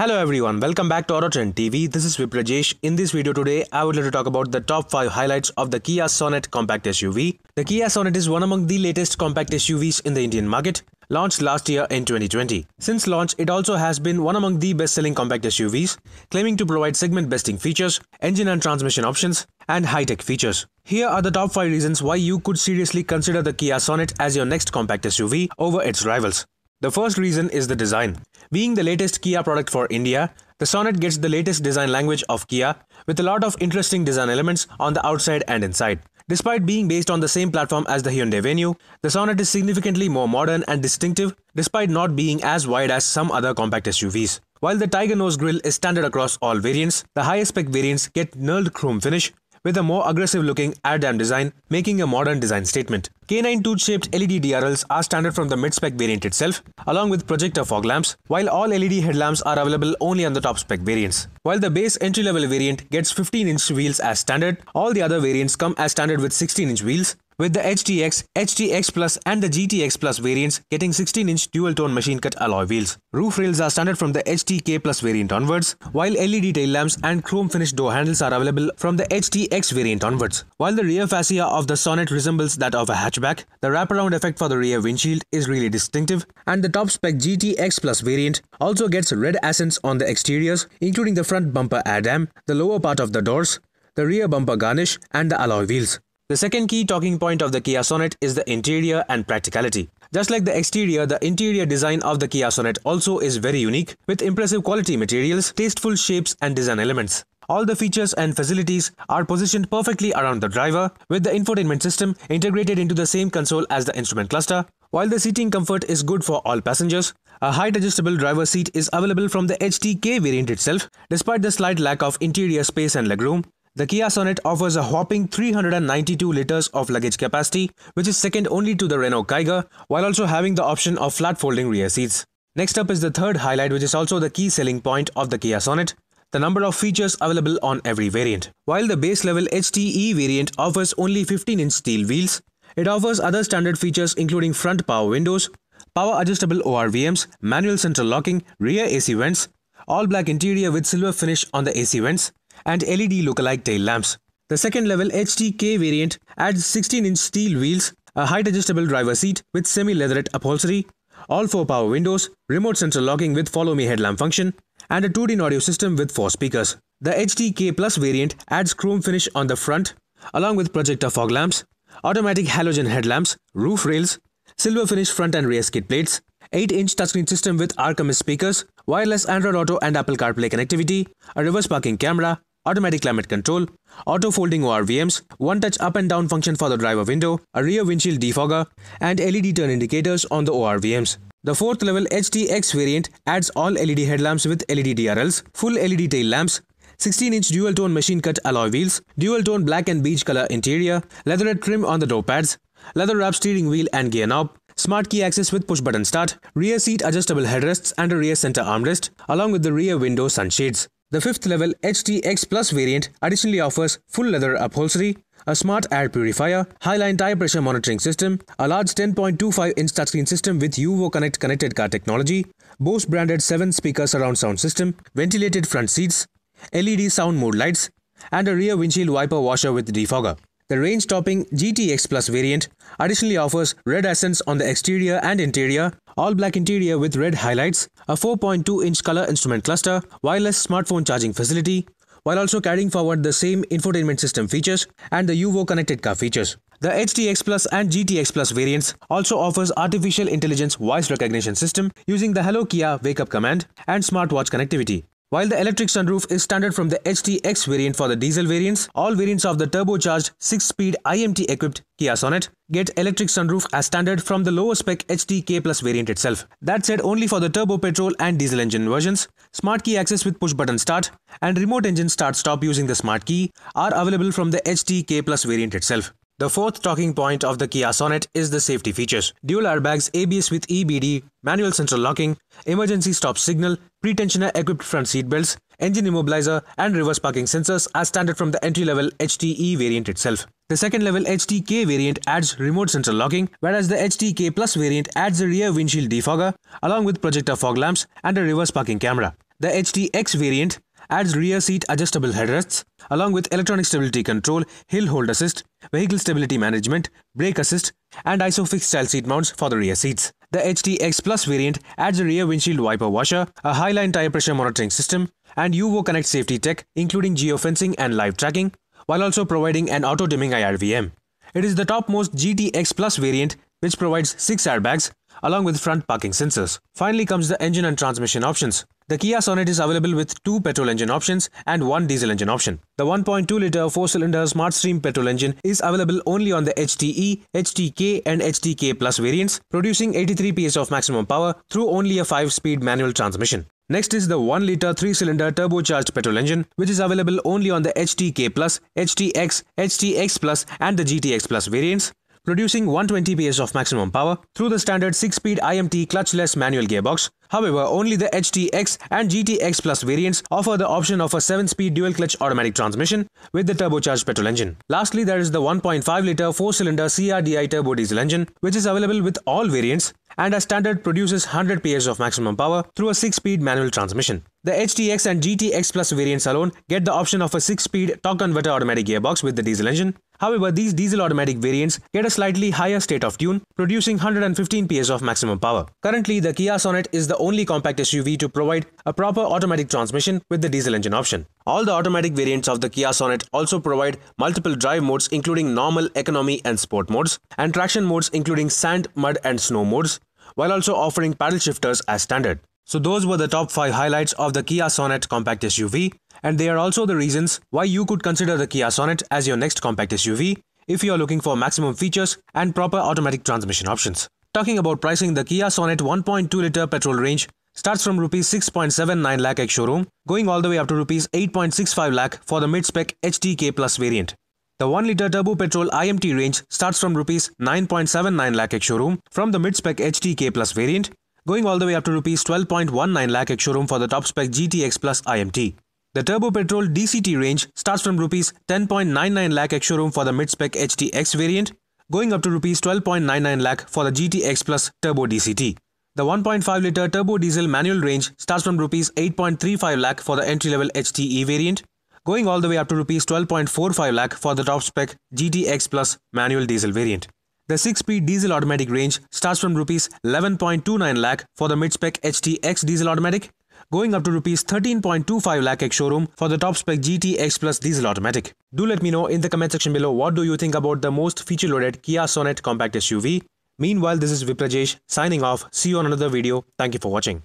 Hello everyone, welcome back to AutoTrend TV. This is Viprajesh. In this video today, I would like to talk about the top 5 highlights of the Kia Sonet compact SUV. The Kia Sonet is one among the latest compact SUVs in the Indian market, launched last year in 2020. Since launch, it also has been one among the best-selling compact SUVs, claiming to provide segment-besting features, engine and transmission options, and high-tech features. Here are the top 5 reasons why you could seriously consider the Kia Sonet as your next compact SUV over its rivals. The first reason is the design. Being the latest Kia product for India, the Sonnet gets the latest design language of Kia with a lot of interesting design elements on the outside and inside. Despite being based on the same platform as the Hyundai Venue, the Sonnet is significantly more modern and distinctive despite not being as wide as some other compact SUVs. While the Tiger Nose grille is standard across all variants, the higher spec variants get knurled chrome finish with a more aggressive looking air dam design, making a modern design statement. K9 tooth-shaped LED DRLs are standard from the mid-spec variant itself, along with projector fog lamps, while all LED headlamps are available only on the top-spec variants. While the base entry-level variant gets 15-inch wheels as standard, all the other variants come as standard with 16-inch wheels, with the HTX, HTX Plus and the GTX Plus variants getting 16-inch dual-tone machine-cut alloy wheels. Roof rails are standard from the HTK Plus variant onwards, while LED tail lamps and chrome-finished door handles are available from the HTX variant onwards. While the rear fascia of the Sonnet resembles that of a hatchback, the wraparound effect for the rear windshield is really distinctive, and the top-spec GTX Plus variant also gets red accents on the exteriors, including the front bumper Adam, the lower part of the doors, the rear bumper garnish and the alloy wheels. The second key talking point of the Kia Sonet is the interior and practicality. Just like the exterior, the interior design of the Kia Sonet also is very unique, with impressive quality materials, tasteful shapes and design elements. All the features and facilities are positioned perfectly around the driver, with the infotainment system integrated into the same console as the instrument cluster. While the seating comfort is good for all passengers, a height adjustable driver seat is available from the HTK variant itself, despite the slight lack of interior space and legroom. The Kia Sonet offers a whopping 392 litres of luggage capacity, which is second only to the Renault Kiger, while also having the option of flat folding rear seats. Next up is the third highlight which is also the key selling point of the Kia Sonet, the number of features available on every variant. While the base level HTE variant offers only 15-inch steel wheels, it offers other standard features including front power windows, power adjustable ORVMs, manual central locking, rear AC vents, all black interior with silver finish on the AC vents, and LED lookalike tail lamps. The second level HTK variant adds 16-inch steel wheels, a height-adjustable driver seat with semi-leatherette upholstery, all four power windows, remote central locking with follow me headlamp function, and a 2D audio system with four speakers. The HTK Plus variant adds chrome finish on the front, along with projector fog lamps, automatic halogen headlamps, roof rails, silver finish front and rear skid plates, 8-inch touchscreen system with Archimedes speakers, wireless Android Auto and Apple CarPlay connectivity, a reverse parking camera, automatic climate control, auto folding ORVMs, one touch up and down function for the driver window, a rear windshield defogger, and LED turn indicators on the ORVMs. The fourth level HTX variant adds all LED headlamps with LED DRLs, full LED tail lamps, 16-inch dual-tone machine-cut alloy wheels, dual-tone black and beige color interior, leatherette trim on the door pads, leather wrap steering wheel and gear knob, smart key access with push-button start, rear seat adjustable headrests and a rear center armrest, along with the rear window sunshades. The fifth level HTX Plus variant additionally offers full leather upholstery, a smart air purifier, highline tire pressure monitoring system, a large 10.25-inch touchscreen system with UVO Connect connected car technology, Bose branded 7-speaker surround sound system, ventilated front seats, LED sound mode lights, and a rear windshield wiper washer with defogger. The range-topping GTX Plus variant additionally offers red accents on the exterior and interior, all black interior with red highlights, a 4.2-inch color instrument cluster, wireless smartphone charging facility, while also carrying forward the same infotainment system features and the UVO connected car features. The HTX Plus and GTX Plus variants also offers artificial intelligence voice recognition system using the Hello Kia wake up command and smartwatch connectivity. While the electric sunroof is standard from the HTX variant for the diesel variants, all variants of the turbocharged 6-speed IMT-equipped Kia Sonet get electric sunroof as standard from the lower spec HTK Plus variant itself. That said, only for the turbo petrol and diesel engine versions, smart key access with push button start and remote engine start stop using the smart key are available from the HTK Plus variant itself. The fourth talking point of the Kia Sonet is the safety features. Dual airbags, ABS with EBD, manual central locking, emergency stop signal, pretensioner equipped front seat belts, engine immobilizer, and reverse parking sensors are standard from the entry-level HTE variant itself. The second-level HTK variant adds remote central locking, whereas the HTK Plus variant adds a rear windshield defogger, along with projector fog lamps and a reverse parking camera. The HTX variant adds rear seat adjustable headrests, along with electronic stability control, hill hold assist, vehicle stability management, brake assist, and ISOFIX style seat mounts for the rear seats. The HTX Plus variant adds a rear windshield wiper washer, a highline tire pressure monitoring system, and UVO Connect safety tech, including geofencing and live tracking, while also providing an auto-dimming IRVM. It is the topmost GTX Plus variant, which provides 6 airbags, along with front parking sensors. Finally comes the engine and transmission options. The Kia Sonet is available with two petrol engine options and one diesel engine option. The 1.2-litre 4-cylinder SmartStream petrol engine is available only on the HTE, HTK and HTK Plus variants, producing 83 PS of maximum power through only a 5-speed manual transmission. Next is the 1-litre 3-cylinder turbocharged petrol engine, which is available only on the HTK Plus, HTX, HTX Plus and the GTX Plus variants, producing 120 PS of maximum power through the standard 6-speed IMT clutchless manual gearbox. However, only the HTX and GTX Plus variants offer the option of a 7-speed dual-clutch automatic transmission with the turbocharged petrol engine. Lastly, there is the 1.5-litre 4-cylinder CRDI turbo diesel engine which is available with all variants and as standard produces 100 PS of maximum power through a 6-speed manual transmission. The HTX and GTX Plus variants alone get the option of a 6-speed torque converter automatic gearbox with the diesel engine However, these diesel automatic variants get a slightly higher state of tune, producing 115 PS of maximum power. Currently, the Kia Sonet is the only compact SUV to provide a proper automatic transmission with the diesel engine option. All the automatic variants of the Kia Sonet also provide multiple drive modes including normal, economy and sport modes, and traction modes including sand, mud and snow modes, while also offering paddle shifters as standard. So those were the top 5 highlights of the Kia Sonet compact SUV and they are also the reasons why you could consider the Kia Sonet as your next compact SUV if you are looking for maximum features and proper automatic transmission options. Talking about pricing, the Kia Sonet 1.2 liter petrol range starts from rupees 6.79 lakh ex showroom, going all the way up to rupees 8.65 lakh for the mid-spec HTK Plus variant. The 1 liter turbo petrol IMT range starts from rupees 9.79 lakh ex showroom from the mid-spec HTK Plus variant, going all the way up to rupees 12.19 lakh ex showroom for the top spec GTX Plus IMT. The turbo petrol DCT range starts from rupees 10.99 lakh ex showroom for the mid-spec HTX variant, going up to rupees 12.99 lakh for the GTX Plus turbo DCT. The 1.5 liter turbo diesel manual range starts from rupees 8.35 lakh for the entry level HTE variant, going all the way up to rupees 12.45 lakh for the top spec GTX Plus manual diesel variant. The 6-speed diesel automatic range starts from rupees 11.29 lakh for the mid-spec HTX diesel automatic going up to rupees 13.25 lakh ex showroom for the top spec GT X Plus diesel automatic. Do let me know in the comment section below what do you think about the most feature loaded Kia Sonet compact SUV. Meanwhile, this is Viprajesh signing off. See you on another video. Thank you for watching.